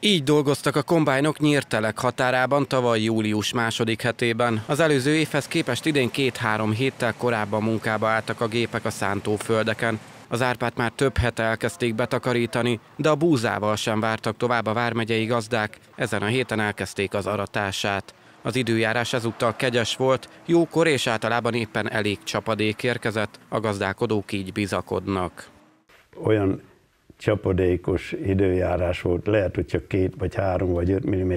Így dolgoztak a kombájnok nyírtelek határában tavaly július második hetében. Az előző évhez képest idén két-három héttel korábban munkába álltak a gépek a szántóföldeken. Az árpát már több hete elkezdték betakarítani, de a búzával sem vártak tovább a vármegyei gazdák, ezen a héten elkezdték az aratását. Az időjárás ezúttal kegyes volt, jókor és általában éppen elég csapadék érkezett, a gazdálkodók így bizakodnak. Olyan csapadékos időjárás volt, lehet, hogy csak két vagy három vagy öt mm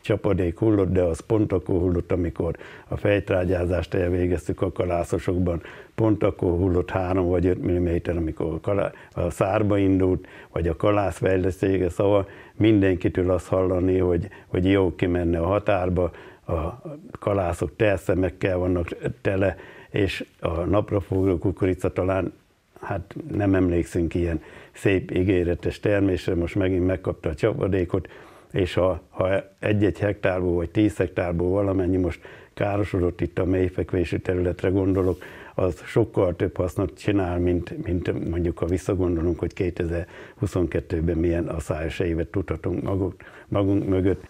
csapadék hullott, de az pont akkor hullott, amikor a fejtrágyázást elvégeztük a kalászosokban, pont akkor hullott három vagy öt mm, amikor a szárba indult, vagy a kalász fejlesztége, szóval mindenkitől azt hallani, hogy, hogy jó kimenne a határba, a kalászok telszemekkel vannak tele, és a napra kukorica talán hát nem emlékszünk ilyen szép, ígéretes termésre, most megint megkapta a csapadékot, és ha, ha egy-egy hektárból vagy tíz hektárból valamennyi most károsodott itt a mélyfekvésű területre gondolok, az sokkal több hasznot csinál, mint, mint mondjuk ha visszagondolunk, hogy 2022-ben milyen a szájos évet tudhatunk magunk, magunk mögött.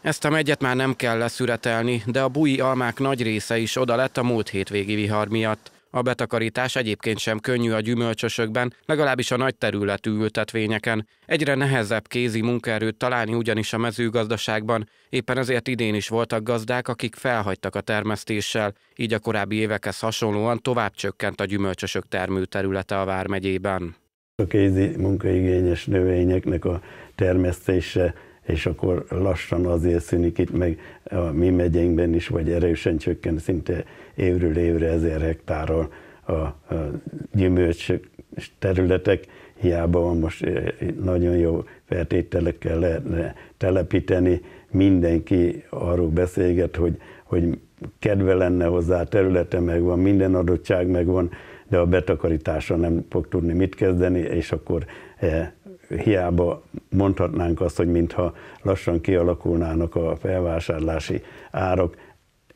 Ezt a megyet már nem kell leszüretelni, de a bui almák nagy része is oda lett a múlt hétvégi vihar miatt. A betakarítás egyébként sem könnyű a gyümölcsösökben, legalábbis a nagy területű ültetvényeken. Egyre nehezebb kézi munkaerőt találni ugyanis a mezőgazdaságban, éppen ezért idén is voltak gazdák, akik felhagytak a termesztéssel, így a korábbi évekhez hasonlóan tovább csökkent a gyümölcsösök termőterülete a Vármegyében. A kézi munkaigényes növényeknek a termesztése és akkor lassan azért szűnik itt meg a mi megyénkben is, vagy erősen csökken szinte évről évre ezer hektárral a, a gyümölcs területek, hiába van most eh, nagyon jó feltételekkel lehetne telepíteni, mindenki arról beszélget, hogy, hogy kedve lenne hozzá, területe megvan, minden adottság megvan, de a betakarítása nem fog tudni mit kezdeni, és akkor eh, hiába mondhatnánk azt, hogy mintha lassan kialakulnának a felvásárlási árak,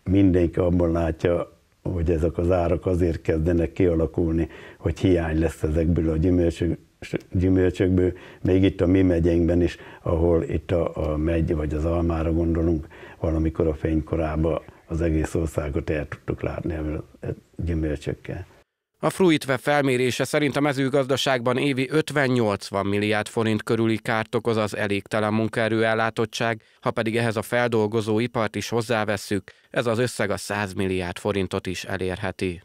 mindenki abban látja, hogy ezek az árak azért kezdenek kialakulni, hogy hiány lesz ezekből a gyümölcsök, gyümölcsökből, még itt a mi megyénkben is, ahol itt a, a megy vagy az almára gondolunk, valamikor a fénykorában az egész országot el tudtuk látni a gyümölcsökkel. A Fruitve felmérése szerint a mezőgazdaságban évi 50-80 milliárd forint körüli kárt okoz az elégtelen munkaerő ellátottság, ha pedig ehhez a feldolgozó ipart is hozzávesszük, ez az összeg a 100 milliárd forintot is elérheti.